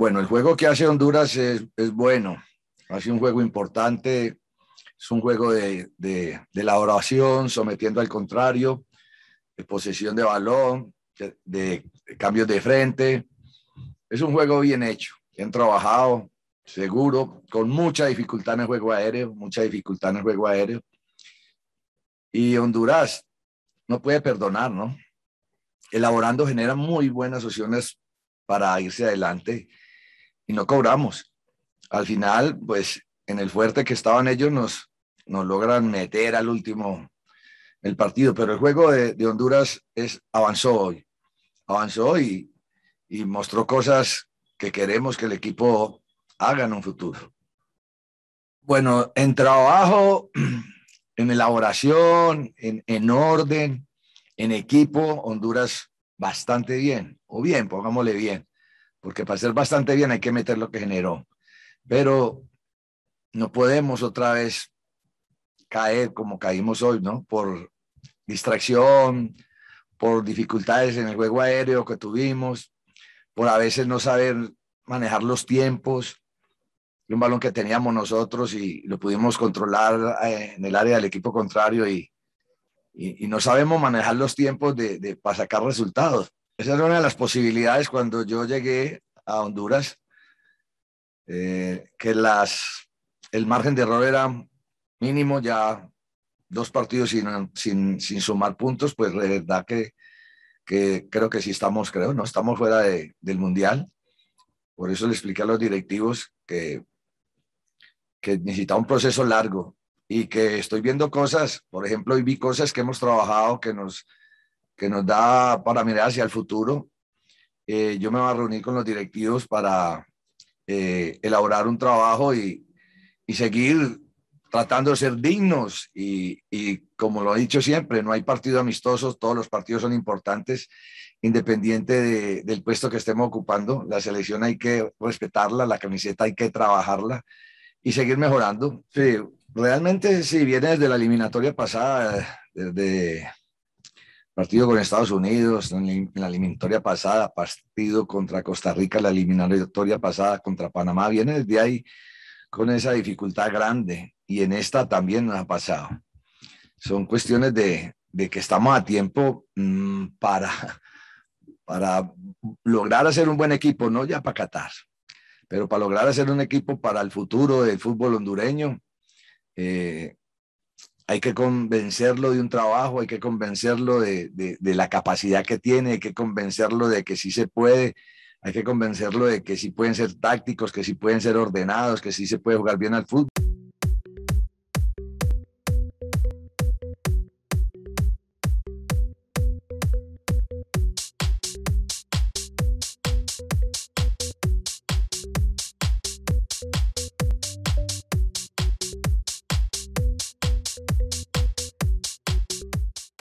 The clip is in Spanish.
Bueno, el juego que hace Honduras es, bueno, hace un juego importante, es un juego de, elaboración, sometiendo al contrario, de posesión de balón, de, de cambios de frente. Es un juego bien hecho, bien trabajado, seguro, con mucha dificultad en el juego aéreo, mucha dificultad en el juego aéreo. Y Honduras no puede perdonar, ¿no? Elaborando genera muy buenas opciones para irse adelante y no cobramos. Al final, pues en el fuerte que estaban ellos nos, nos logran meter al último el partido, pero el juego de, Honduras es, avanzó hoy, avanzó y, mostró cosas que queremos que el equipo haga en un futuro. Bueno, en trabajo, en elaboración, en, en orden, en equipo, Honduras bastante bien, o bien, pongámosle bien porque para ser bastante bien hay que meter lo que generó. Pero no podemos otra vez caer como caímos hoy, ¿no? Por distracción, por dificultades en el juego aéreo que tuvimos, por a veces no saber manejar los tiempos. Un balón que teníamos nosotros y lo pudimos controlar eh, en el área del equipo contrario y, no sabemos manejar los tiempos de, de, para sacar resultados. Esa era una de las posibilidades cuando yo llegué a Honduras, eh, que las, el margen de error era mínimo, ya dos partidos sin, sin, sumar puntos, pues de verdad que, creo que sí estamos, creo, no estamos fuera del Mundial. Por eso le expliqué a los directivos que, que necesitaba un proceso largo y que estoy viendo cosas, por ejemplo, hoy vi cosas que hemos trabajado que nos que nos da para mirar hacia el futuro. Eh, yo me voy a reunir con los directivos para eh, elaborar un trabajo y, y, seguir tratando de ser dignos. Y, y como lo he dicho siempre, no hay partido amistosos, todos los partidos son importantes, independiente del puesto que estemos ocupando. La selección hay que respetarla, la camiseta hay que trabajarla y seguir mejorando. Sí, realmente si viene desde la eliminatoria pasada, desde Partido con Estados Unidos en la eliminatoria pasada, partido contra Costa Rica, la eliminatoria pasada contra Panamá, viene desde ahí con esa dificultad grande y en esta también nos ha pasado. Son cuestiones de, que estamos a tiempo mm, para, para lograr hacer un buen equipo, no ya para Qatar, pero para lograr hacer un equipo para el futuro del fútbol hondureño, eh, hay que convencerlo de un trabajo, hay que convencerlo de, la capacidad que tiene, hay que convencerlo de que sí se puede, hay que convencerlo de que sí pueden ser tácticos, que sí pueden ser ordenados, que sí se puede jugar bien al fútbol.